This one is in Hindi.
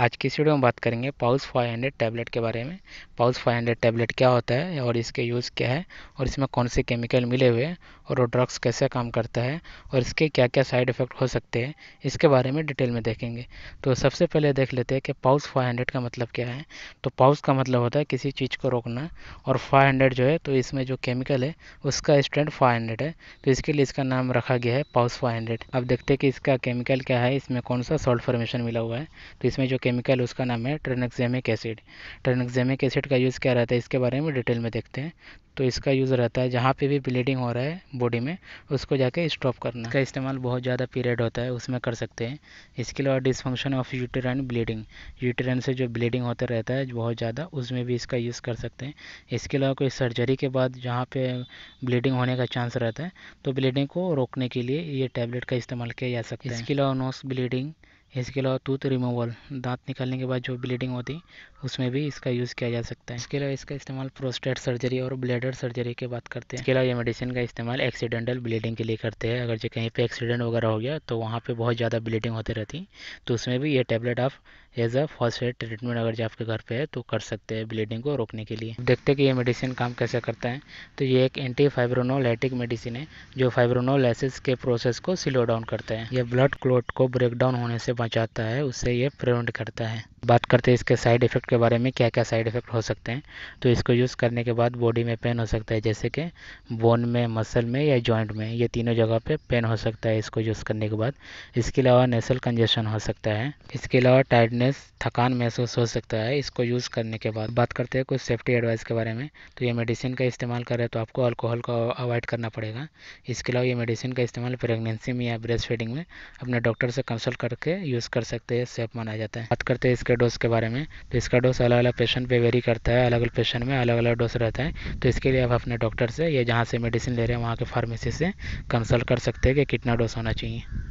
आज की वीडियो में बात करेंगे पाउस 500 टैबलेट के बारे में पाउस 500 टैबलेट क्या होता है और इसके यूज़ क्या है और इसमें कौन से केमिकल मिले हुए हैं और वो ड्रग्स कैसे काम करता है और इसके क्या क्या साइड इफ़ेक्ट हो सकते हैं इसके बारे में डिटेल में देखेंगे तो सबसे पहले देख लेते हैं कि पाउस 500 का मतलब क्या है तो पाउस का मतलब होता है किसी चीज़ को रोकना और 500 जो है तो इसमें जो केमिकल है उसका स्टैंड हंड्रेड है तो इसके लिए इसका नाम रखा गया है पाउस हंड्रेड अब देखते हैं कि इसका केमिकल क्या है इसमें कौन सा सॉल्ट फॉर्मेशन मिला हुआ है तो इसमें जो केमिकल उसका नाम है ट्रेनक्जेमिक एसिड ट्रेनक्जेमिक एसिड का यूज़ क्या रहता है इसके बारे में डिटेल में देखते हैं तो इसका यूज़ रहता है जहाँ पे भी ब्लीडिंग हो रहा है बॉडी में उसको जाके स्टॉप करना का इस्तेमाल बहुत ज़्यादा पीरियड होता है उसमें कर सकते हैं इसके अलावा dysfunction of uterine bleeding uterine से जो ब्लीडिंग होता रहता है बहुत ज़्यादा उसमें भी इसका यूज़ कर सकते हैं इसके अलावा कोई सर्जरी के बाद जहाँ पे ब्लीडिंग होने का चांस रहता है तो ब्लीडिंग को रोकने के लिए ये टैबलेट का इस्तेमाल किया जा सकता है इसके अलावा नोस ब्लीडिंग इसके अलावा टूथ रिमूवल दांत निकालने के बाद जो ब्लीडिंग होती है उसमें भी इसका यूज़ किया जा सकता है इसके अलावा इसका इस्तेमाल प्रोस्टेट सर्जरी और ब्लेडर सर्जरी के बाद करते हैं इसके अलावा ये मेडिसिन का इस्तेमाल एक्सीडेंटल ब्लीडिंग के लिए करते हैं अगर जो कहीं पर एक्सीडेंट वगैरह हो गया तो वहाँ पर बहुत ज़्यादा ब्लीडिंग होती रहती तो उसमें भी ये टेबलेट आप एज अ फर्स्ट ट्रीटमेंट अगर जो आपके घर पर है तो कर सकते हैं ब्लीडिंग को रोकने के लिए देखते हैं कि ये मेडिसिन काम कैसे करता है तो ये एक एंटी फाइब्रोनोलाइटिक मेडिसिन है जो फाइब्रोनोलाइसिस के प्रोसेस को स्लो डाउन करता है यह ब्लड क्लोट को ब्रेक डाउन होने से बचाता है उसे यह प्रेरित करता है बात करते हैं इसके साइड इफ़ेक्ट के बारे में क्या क्या साइड इफ़ेक्ट हो सकते हैं तो इसको यूज़ करने के बाद बॉडी में पेन हो सकता है जैसे कि बोन में मसल में या जॉइंट में ये तीनों जगह पे पेन हो सकता है इसको यूज़ करने के बाद इसके अलावा नेसल कंजेशन हो सकता है इसके अलावा टाइटनेस थकान महसूस हो सकता है इसको यूज़ करने के बाद बात करते हैं कुछ सेफ्टी एडवाइस के बारे में तो ये मेडिसिन का इस्तेमाल करें तो आपको अल्कोहल को अवॉइड करना पड़ेगा इसके अलावा ये मेडिसिन का इस्तेमाल प्रेगनेंसी में या ब्रेस्ट फीडिंग में अपने डॉक्टर से कंसल्ट करके यूज़ कर सकते हैं सेफ माना जाता है बात करते हैं इसके डोज के बारे में तो इसका डोज अलग अलग पेशेंट पे वेरी करता है अलग अलग पेशेंट में अलग अलग डोज रहता है तो इसके लिए आप अपने डॉक्टर से या जहाँ से मेडिसिन ले रहे हैं वहाँ के फार्मेसी से कंसल्ट कर सकते हैं कि कितना डोज होना चाहिए